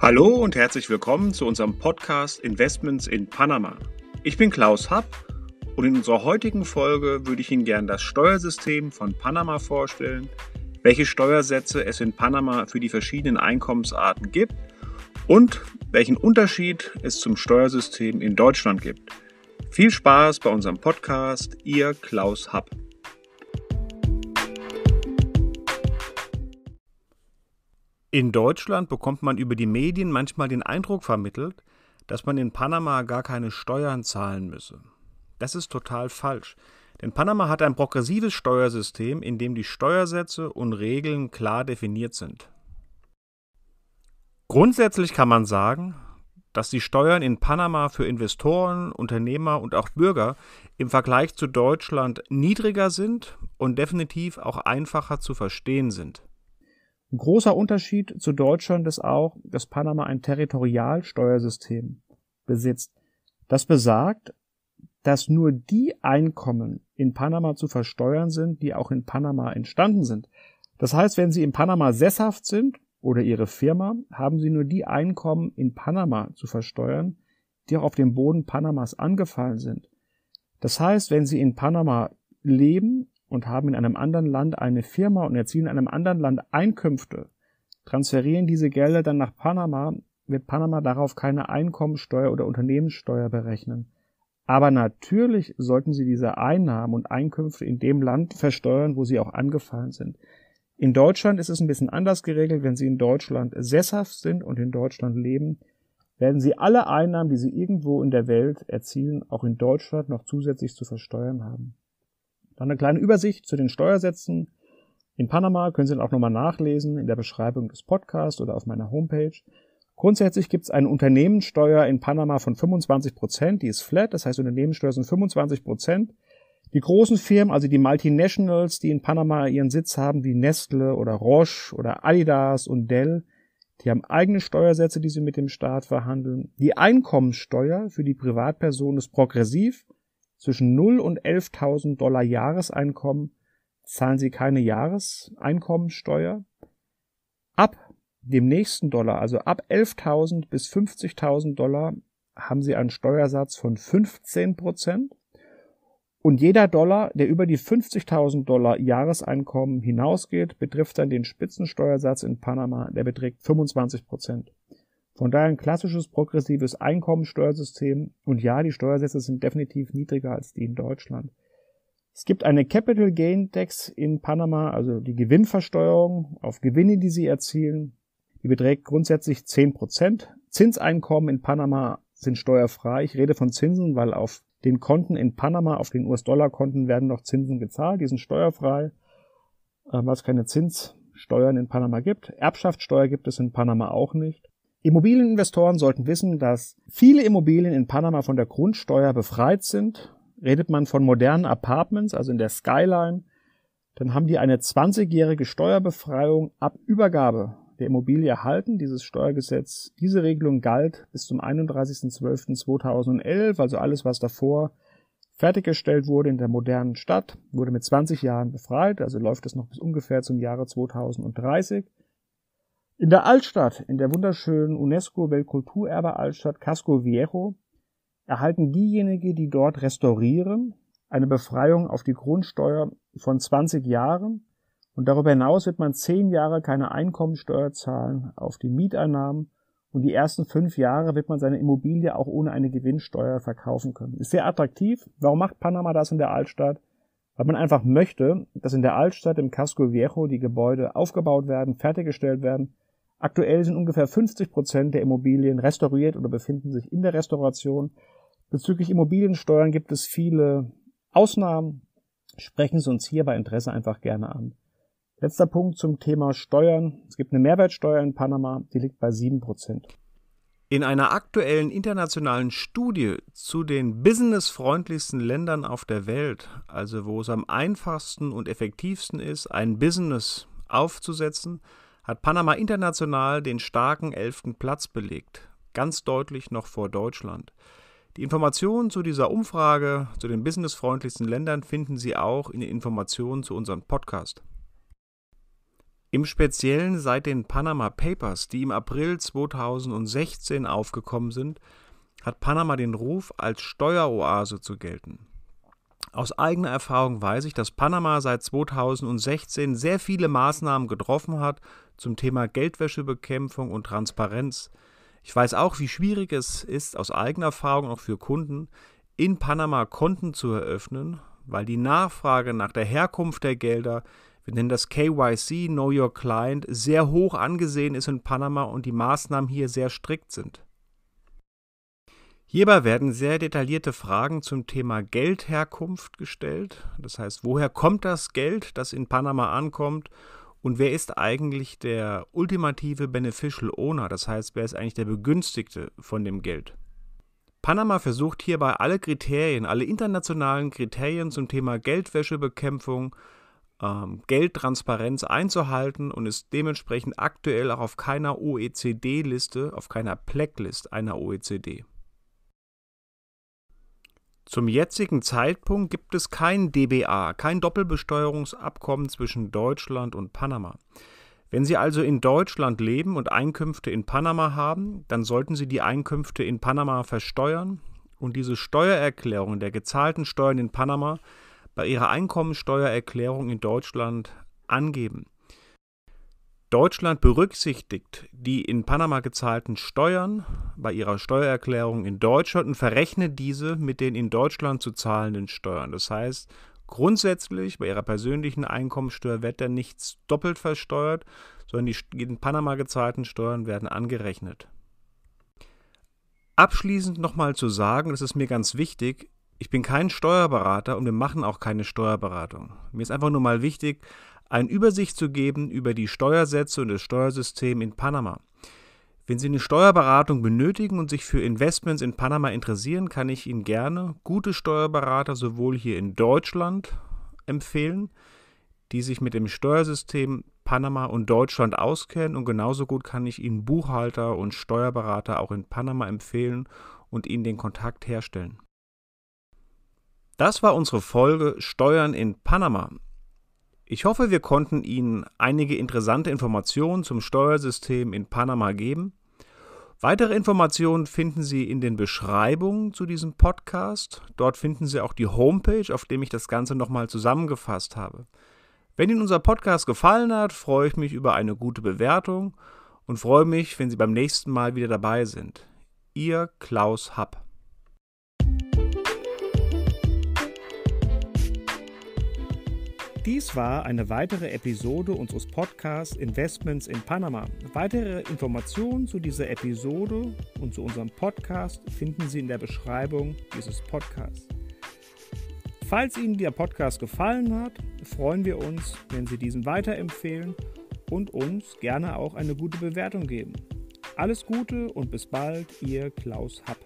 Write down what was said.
Hallo und herzlich willkommen zu unserem Podcast Investments in Panama. Ich bin Klaus Happ und in unserer heutigen Folge würde ich Ihnen gern das Steuersystem von Panama vorstellen, welche Steuersätze es in Panama für die verschiedenen Einkommensarten gibt und welchen Unterschied es zum Steuersystem in Deutschland gibt. Viel Spaß bei unserem Podcast, Ihr Klaus Happ. In Deutschland bekommt man über die Medien manchmal den Eindruck vermittelt, dass man in Panama gar keine Steuern zahlen müsse. Das ist total falsch, denn Panama hat ein progressives Steuersystem, in dem die Steuersätze und Regeln klar definiert sind. Grundsätzlich kann man sagen, dass die Steuern in Panama für Investoren, Unternehmer und auch Bürger im Vergleich zu Deutschland niedriger sind und definitiv auch einfacher zu verstehen sind. Ein großer Unterschied zu Deutschland ist auch, dass Panama ein Territorialsteuersystem besitzt. Das besagt, dass nur die Einkommen in Panama zu versteuern sind, die auch in Panama entstanden sind. Das heißt, wenn Sie in Panama sesshaft sind oder Ihre Firma, haben Sie nur die Einkommen in Panama zu versteuern, die auch auf dem Boden Panamas angefallen sind. Das heißt, wenn Sie in Panama leben und haben in einem anderen Land eine Firma und erzielen in einem anderen Land Einkünfte, transferieren diese Gelder dann nach Panama, wird Panama darauf keine Einkommensteuer oder Unternehmenssteuer berechnen. Aber natürlich sollten sie diese Einnahmen und Einkünfte in dem Land versteuern, wo sie auch angefallen sind. In Deutschland ist es ein bisschen anders geregelt. Wenn Sie in Deutschland sesshaft sind und in Deutschland leben, werden Sie alle Einnahmen, die Sie irgendwo in der Welt erzielen, auch in Deutschland noch zusätzlich zu versteuern haben. Dann eine kleine Übersicht zu den Steuersätzen in Panama können Sie dann auch nochmal nachlesen in der Beschreibung des Podcasts oder auf meiner Homepage. Grundsätzlich gibt es eine Unternehmenssteuer in Panama von 25 Prozent, die ist flat, das heißt Unternehmenssteuer sind 25 Prozent. Die großen Firmen, also die Multinationals, die in Panama ihren Sitz haben, wie Nestle oder Roche oder Adidas und Dell, die haben eigene Steuersätze, die sie mit dem Staat verhandeln. Die Einkommensteuer für die Privatperson ist progressiv. Zwischen 0 und 11.000 Dollar Jahreseinkommen zahlen sie keine Jahreseinkommensteuer. Ab dem nächsten Dollar, also ab 11.000 bis 50.000 Dollar, haben sie einen Steuersatz von 15 Prozent. Und jeder Dollar, der über die 50.000 Dollar Jahreseinkommen hinausgeht, betrifft dann den Spitzensteuersatz in Panama, der beträgt 25 Prozent. Von daher ein klassisches progressives Einkommensteuersystem und ja, die Steuersätze sind definitiv niedriger als die in Deutschland. Es gibt eine Capital Gain Tax in Panama, also die Gewinnversteuerung auf Gewinne, die sie erzielen. Die beträgt grundsätzlich 10%. Zinseinkommen in Panama sind steuerfrei. Ich rede von Zinsen, weil auf den Konten in Panama, auf den US-Dollar-Konten werden noch Zinsen gezahlt. Die sind steuerfrei, äh, weil es keine Zinssteuern in Panama gibt. Erbschaftssteuer gibt es in Panama auch nicht. Immobilieninvestoren sollten wissen, dass viele Immobilien in Panama von der Grundsteuer befreit sind. Redet man von modernen Apartments, also in der Skyline, dann haben die eine 20-jährige Steuerbefreiung ab Übergabe der Immobilie erhalten. Dieses Steuergesetz, diese Regelung galt bis zum 31.12.2011, also alles, was davor fertiggestellt wurde in der modernen Stadt, wurde mit 20 Jahren befreit, also läuft es noch bis ungefähr zum Jahre 2030. In der Altstadt, in der wunderschönen UNESCO-Weltkulturerbe Altstadt Casco Viejo, erhalten diejenigen, die dort restaurieren, eine Befreiung auf die Grundsteuer von 20 Jahren und darüber hinaus wird man zehn Jahre keine Einkommensteuer zahlen auf die Mieteinnahmen und die ersten fünf Jahre wird man seine Immobilie auch ohne eine Gewinnsteuer verkaufen können. Ist sehr attraktiv. Warum macht Panama das in der Altstadt? Weil man einfach möchte, dass in der Altstadt im Casco Viejo die Gebäude aufgebaut werden, fertiggestellt werden Aktuell sind ungefähr 50 Prozent der Immobilien restauriert oder befinden sich in der Restauration. Bezüglich Immobiliensteuern gibt es viele Ausnahmen. Sprechen Sie uns hier bei Interesse einfach gerne an. Letzter Punkt zum Thema Steuern. Es gibt eine Mehrwertsteuer in Panama, die liegt bei 7%. Prozent. In einer aktuellen internationalen Studie zu den businessfreundlichsten Ländern auf der Welt, also wo es am einfachsten und effektivsten ist, ein Business aufzusetzen, hat Panama international den starken elften Platz belegt, ganz deutlich noch vor Deutschland. Die Informationen zu dieser Umfrage zu den businessfreundlichsten Ländern finden Sie auch in den Informationen zu unserem Podcast. Im Speziellen seit den Panama Papers, die im April 2016 aufgekommen sind, hat Panama den Ruf, als Steueroase zu gelten. Aus eigener Erfahrung weiß ich, dass Panama seit 2016 sehr viele Maßnahmen getroffen hat zum Thema Geldwäschebekämpfung und Transparenz. Ich weiß auch, wie schwierig es ist, aus eigener Erfahrung auch für Kunden in Panama Konten zu eröffnen, weil die Nachfrage nach der Herkunft der Gelder, wir nennen das KYC, Know Your Client, sehr hoch angesehen ist in Panama und die Maßnahmen hier sehr strikt sind. Hierbei werden sehr detaillierte Fragen zum Thema Geldherkunft gestellt. Das heißt, woher kommt das Geld, das in Panama ankommt? Und wer ist eigentlich der ultimative Beneficial Owner? Das heißt, wer ist eigentlich der Begünstigte von dem Geld? Panama versucht hierbei alle Kriterien, alle internationalen Kriterien zum Thema Geldwäschebekämpfung, ähm, Geldtransparenz einzuhalten und ist dementsprechend aktuell auch auf keiner OECD-Liste, auf keiner Blacklist einer OECD. Zum jetzigen Zeitpunkt gibt es kein DBA, kein Doppelbesteuerungsabkommen zwischen Deutschland und Panama. Wenn Sie also in Deutschland leben und Einkünfte in Panama haben, dann sollten Sie die Einkünfte in Panama versteuern und diese Steuererklärung der gezahlten Steuern in Panama bei Ihrer Einkommensteuererklärung in Deutschland angeben. Deutschland berücksichtigt die in Panama gezahlten Steuern bei ihrer Steuererklärung in Deutschland und verrechnet diese mit den in Deutschland zu zahlenden Steuern. Das heißt, grundsätzlich bei ihrer persönlichen Einkommensteuer wird dann nichts doppelt versteuert, sondern die in Panama gezahlten Steuern werden angerechnet. Abschließend nochmal zu sagen, das ist mir ganz wichtig, ich bin kein Steuerberater und wir machen auch keine Steuerberatung. Mir ist einfach nur mal wichtig, eine Übersicht zu geben über die Steuersätze und das Steuersystem in Panama. Wenn Sie eine Steuerberatung benötigen und sich für Investments in Panama interessieren, kann ich Ihnen gerne gute Steuerberater sowohl hier in Deutschland empfehlen, die sich mit dem Steuersystem Panama und Deutschland auskennen und genauso gut kann ich Ihnen Buchhalter und Steuerberater auch in Panama empfehlen und Ihnen den Kontakt herstellen. Das war unsere Folge Steuern in Panama. Ich hoffe, wir konnten Ihnen einige interessante Informationen zum Steuersystem in Panama geben. Weitere Informationen finden Sie in den Beschreibungen zu diesem Podcast. Dort finden Sie auch die Homepage, auf dem ich das Ganze nochmal zusammengefasst habe. Wenn Ihnen unser Podcast gefallen hat, freue ich mich über eine gute Bewertung und freue mich, wenn Sie beim nächsten Mal wieder dabei sind. Ihr Klaus Happ. Dies war eine weitere Episode unseres Podcasts Investments in Panama. Weitere Informationen zu dieser Episode und zu unserem Podcast finden Sie in der Beschreibung dieses Podcasts. Falls Ihnen der Podcast gefallen hat, freuen wir uns, wenn Sie diesen weiterempfehlen und uns gerne auch eine gute Bewertung geben. Alles Gute und bis bald, Ihr Klaus Happ.